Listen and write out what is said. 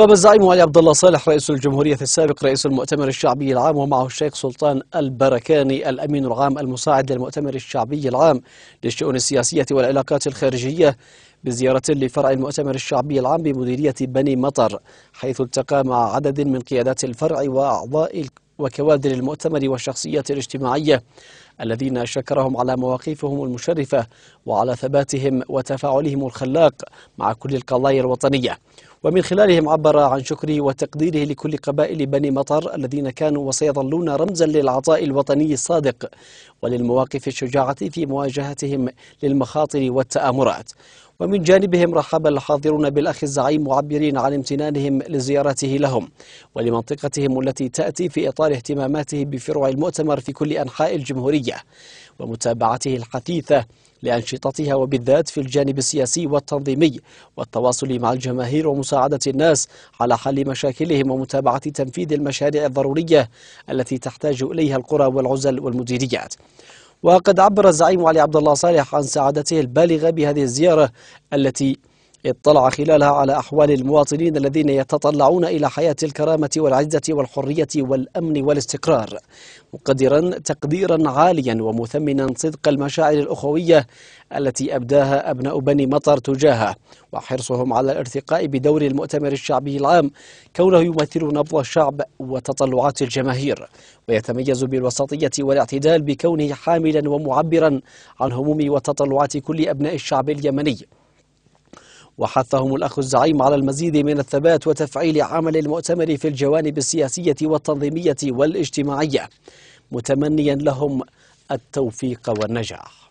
نوب الزعيم علي عبد الله صالح رئيس الجمهورية السابق رئيس المؤتمر الشعبي العام ومعه الشيخ سلطان البركاني الأمين العام المساعد للمؤتمر الشعبي العام للشؤون السياسية والعلاقات الخارجية بزيارة لفرع المؤتمر الشعبي العام بمديرية بني مطر حيث التقى مع عدد من قيادات الفرع وأعضاء وكوادر المؤتمر والشخصيات الاجتماعية الذين شكرهم على مواقفهم المشرفة وعلى ثباتهم وتفاعلهم الخلاق مع كل القضايا الوطنية ومن خلالهم عبر عن شكره وتقديره لكل قبائل بني مطر الذين كانوا وسيظلون رمزا للعطاء الوطني الصادق وللمواقف الشجاعة في مواجهتهم للمخاطر والتآمرات ومن جانبهم رحب الحاضرون بالأخ الزعيم معبرين عن امتنانهم لزيارته لهم ولمنطقتهم التي تأتي في إطار اهتماماته بفروع المؤتمر في كل أنحاء الجمهورية ومتابعته الحثيثة لأنشطتها وبالذات في الجانب السياسي والتنظيمي والتواصل مع الجماهير ومساعدة الناس على حل مشاكلهم ومتابعة تنفيذ المشاريع الضرورية التي تحتاج إليها القرى والعزل والمديريات وقد عبر الزعيم علي عبد الله صالح عن سعادته البالغة بهذه الزيارة التي اطلع خلالها على أحوال المواطنين الذين يتطلعون إلى حياة الكرامة والعزة والحرية والأمن والاستقرار مقدرا تقديرا عاليا ومثمنا صدق المشاعر الأخوية التي أبداها أبناء بني مطر تجاهه وحرصهم على الارتقاء بدور المؤتمر الشعبي العام كونه يمثل نبض الشعب وتطلعات الجماهير ويتميز بالوسطية والاعتدال بكونه حاملا ومعبرا عن هموم وتطلعات كل أبناء الشعب اليمني وحثهم الأخ الزعيم على المزيد من الثبات وتفعيل عمل المؤتمر في الجوانب السياسية والتنظيمية والاجتماعية متمنيا لهم التوفيق والنجاح